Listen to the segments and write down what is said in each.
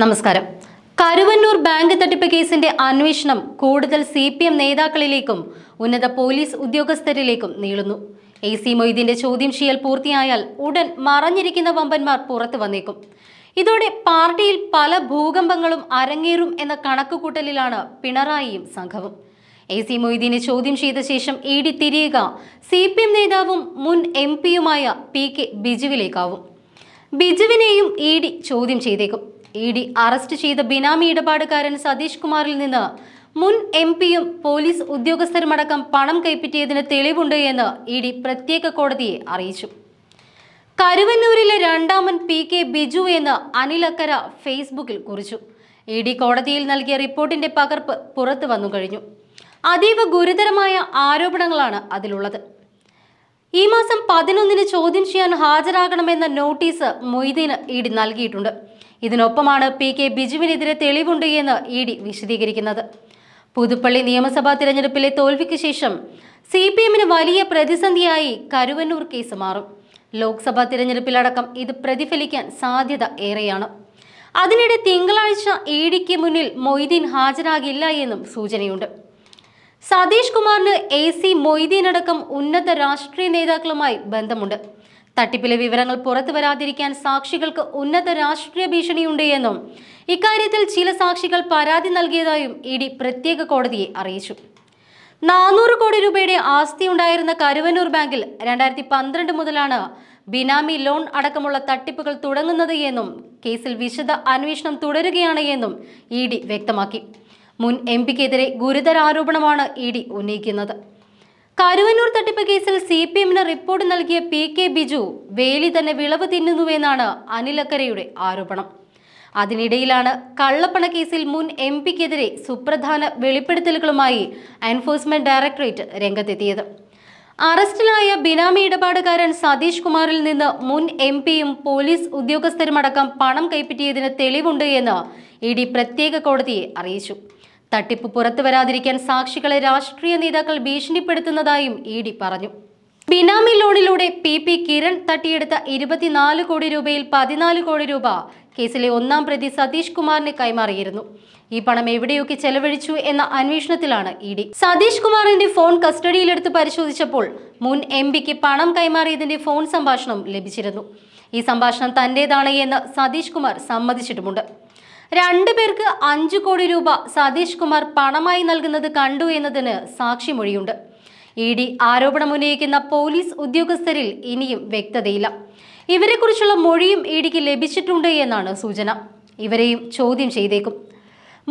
നമസ്കാരം കരുവന്നൂർ ബാങ്ക് തട്ടിപ്പ് കേസിന്റെ അന്വേഷണം കൂടുതൽ സി പി എം നേതാക്കളിലേക്കും ഉന്നത പോലീസ് ഉദ്യോഗസ്ഥരിലേക്കും നീളുന്നു എ സി മൊയ്തീന്റെ ചോദ്യം ചെയ്യൽ പൂർത്തിയായാൽ ഉടൻ മറഞ്ഞിരിക്കുന്ന വമ്പന്മാർ പുറത്തു വന്നേക്കും ഇതോടെ പാർട്ടിയിൽ പല ഭൂകമ്പങ്ങളും അരങ്ങേറും എന്ന കണക്കുകൂട്ടലിലാണ് പിണറായിയും സംഘവും എ സി മൊയ്തീനെ ചോദ്യം ചെയ്ത ശേഷം ഇ ഡി തിരിയുക സി പി എം നേതാവും മുൻ എം പിയുമായ പി കെ ബിജുവിലേക്കാവും ബിജുവിനെയും ഇ ഡി ചോദ്യം ചെയ്തേക്കും ഇ ഡി അറസ്റ്റ് ചെയ്ത ബിനാമി ഇടപാടുകാരൻ സതീഷ് കുമാറിൽ നിന്ന് മുൻ എം പിയും പോലീസ് ഉദ്യോഗസ്ഥരുമടക്കം പണം കൈപ്പറ്റിയതിന് തെളിവുണ്ട് എന്ന് ഇ ഡി പ്രത്യേക കോടതിയെ അറിയിച്ചു കരുവന്നൂരിലെ രണ്ടാമൻ പി കെ ബിജു എന്ന് അനിലക്കര ഫേസ്ബുക്കിൽ കുറിച്ചു ഇ ഡി കോടതിയിൽ നൽകിയ റിപ്പോർട്ടിന്റെ പകർപ്പ് പുറത്തു വന്നു കഴിഞ്ഞു അതീവ ഗുരുതരമായ ആരോപണങ്ങളാണ് അതിലുള്ളത് ഈ മാസം പതിനൊന്നിന് ചോദ്യം ചെയ്യാൻ ഹാജരാകണമെന്ന നോട്ടീസ് മൊയ്തീന് ഇ ഡി നൽകിയിട്ടുണ്ട് ഇതിനൊപ്പമാണ് പി കെ ബിജുവിനെതിരെ തെളിവുണ്ട് എന്ന് ഇ ഡി വിശദീകരിക്കുന്നത് പുതുപ്പള്ളി നിയമസഭാ തിരഞ്ഞെടുപ്പിലെ തോൽവിക്ക് ശേഷം സി പി എമ്മിന് വലിയ പ്രതിസന്ധിയായി കരുവന്നൂർ കേസ് മാറും ലോക്സഭാ തിരഞ്ഞെടുപ്പിലടക്കം ഇത് പ്രതിഫലിക്കാൻ സാധ്യത ഏറെയാണ് അതിനിടെ തിങ്കളാഴ്ച ഇ ഡിക്ക് മുന്നിൽ മൊയ്തീൻ ഹാജരാകില്ല എന്നും സൂചനയുണ്ട് സതീഷ് കുമാറിന് എ സി മൊയ്തീൻ അടക്കം ഉന്നത രാഷ്ട്രീയ നേതാക്കളുമായി ബന്ധമുണ്ട് തട്ടിപ്പിലെ വിവരങ്ങൾ പുറത്തു വരാതിരിക്കാൻ സാക്ഷികൾക്ക് ഉന്നത രാഷ്ട്രീയ ഭീഷണിയുണ്ട് എന്നും ഇക്കാര്യത്തിൽ ചില സാക്ഷികൾ പരാതി നൽകിയതായും ഇ ഡി പ്രത്യേക കോടതിയെ അറിയിച്ചു നാനൂറ് കോടി രൂപയുടെ ആസ്തി ഉണ്ടായിരുന്ന കരുവന്നൂർ ബാങ്കിൽ രണ്ടായിരത്തി പന്ത്രണ്ട് മുതലാണ് ബിനാമി ലോൺ അടക്കമുള്ള തട്ടിപ്പുകൾ തുടങ്ങുന്നത് എന്നും കേസിൽ വിശദ അന്വേഷണം തുടരുകയാണ് എന്നും ഇ ഡി വ്യക്തമാക്കി മുൻ എം പിക്കെതിരെ ഗുരുതരാരോപണമാണ് ഇ ഡി ഉന്നയിക്കുന്നത് കരുവന്നൂർ തട്ടിപ്പ് കേസിൽ സി പി എമ്മിന് റിപ്പോർട്ട് നൽകിയ പി കെ ബിജു വേലി തന്നെ വിളവ് തിന്നുന്നുവെന്നാണ് അനിലക്കരയുടെ ആരോപണം അതിനിടയിലാണ് കള്ളപ്പണ കേസിൽ മുൻ എം പിക്കെതിരെ സുപ്രധാന വെളിപ്പെടുത്തലുകളുമായി എൻഫോഴ്സ്മെന്റ് ഡയറക്ടറേറ്റ് രംഗത്തെത്തിയത് അറസ്റ്റിലായ ബിനാമി ഇടപാടുകാരൻ സതീഷ് കുമാറിൽ നിന്ന് മുൻ എം പിയും പോലീസ് ഉദ്യോഗസ്ഥരുമടക്കം പണം കൈപ്പറ്റിയതിന് തെളിവുണ്ട് എന്ന് ഇ ഡി പ്രത്യേക കോടതിയെ അറിയിച്ചു തട്ടിപ്പ് പുറത്തു വരാതിരിക്കാൻ സാക്ഷികളെ രാഷ്ട്രീയ നേതാക്കൾ ഭീഷണിപ്പെടുത്തുന്നതായും ഇ ഡി പറഞ്ഞു ബിനാമി ലോണിലൂടെ പി പി കിരൺ തട്ടിയെടുത്ത ഇരുപത്തിനാല് കോടി രൂപയിൽ പതിനാല് കോടി രൂപ കേസിലെ ഒന്നാം പ്രതി സതീഷ് കുമാറിന് കൈമാറിയിരുന്നു ഈ പണം എവിടെയൊക്കെ ചെലവഴിച്ചു എന്ന അന്വേഷണത്തിലാണ് ഇ ഡി സതീഷ് കുമാറിന്റെ ഫോൺ കസ്റ്റഡിയിലെടുത്ത് പരിശോധിച്ചപ്പോൾ മുൻ എം പിക്ക് പണം കൈമാറിയതിന്റെ ഫോൺ സംഭാഷണം ലഭിച്ചിരുന്നു ഈ സംഭാഷണം തന്റേതാണ് എന്ന് സതീഷ് കുമാർ സമ്മതിച്ചിട്ടുമുണ്ട് രണ്ടു പേർക്ക് അഞ്ചു കോടി രൂപ സതീഷ് കുമാർ പണമായി നൽകുന്നത് കണ്ടു എന്നതിന് സാക്ഷിമൊഴിയുണ്ട് ഇ ഡി ആരോപണമുന്നയിക്കുന്ന പോലീസ് ഉദ്യോഗസ്ഥരിൽ ഇനിയും വ്യക്തതയില്ല ഇവരെക്കുറിച്ചുള്ള മൊഴിയും ഇ ഡിക്ക് ലഭിച്ചിട്ടുണ്ട് എന്നാണ് സൂചന ഇവരെയും ചോദ്യം ചെയ്തേക്കും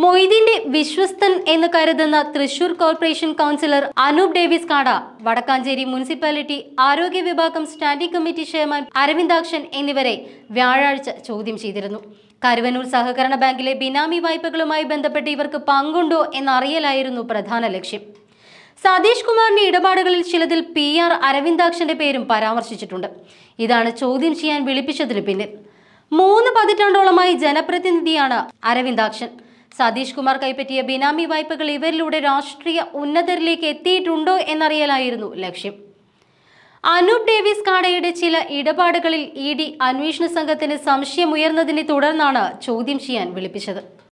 മൊയ്തീന്റെ വിശ്വസ്തൻ എന്ന് കരുതുന്ന Thrissur corporation councillor Anoop Davis Kada Vadakkanchery municipality ആരോഗ്യ വിഭാഗം സ്റ്റാൻഡിംഗ് കമ്മിറ്റി ചെയർമാൻ അരവിന്ദാക്ഷൻ എന്നിവരെ വ്യാഴാഴ്ച ചോദ്യം ചെയ്തിരുന്നു കരുവനൂർ സഹകരണ ബാങ്കിലെ ബിനാമി വായ്പകളുമായി ബന്ധപ്പെട്ട് ഇവർക്ക് പങ്കുണ്ടോ എന്നറിയലായിരുന്നു പ്രധാന ലക്ഷ്യം സതീഷ് കുമാറിന്റെ ഇടപാടുകളിൽ ചിലതിൽ പി ആർ അരവിന്ദാക്ഷന്റെ പേരും പരാമർശിച്ചിട്ടുണ്ട് ഇതാണ് ചോദ്യം ചെയ്യാൻ വിളിപ്പിച്ചതിന് പിന്നിൽ മൂന്ന് പതിറ്റാണ്ടോളമായി ജനപ്രതിനിധിയാണ് അരവിന്ദാക്ഷൻ സതീഷ് കുമാർ കൈപ്പറ്റിയ ബിനാമി വായ്പകൾ ഇവരിലൂടെ രാഷ്ട്രീയ ഉന്നതരിലേക്ക് എത്തിയിട്ടുണ്ടോ എന്നറിയലായിരുന്നു ലക്ഷ്യം അനൂപ് ഡേവിസ് കാടയുടെ ചില ഇടപാടുകളിൽ ഇ ഡി അന്വേഷണ സംഘത്തിന് സംശയമുയർന്നതിനെ തുടർന്നാണ് ചോദ്യം ചെയ്യാൻ വിളിപ്പിച്ചത്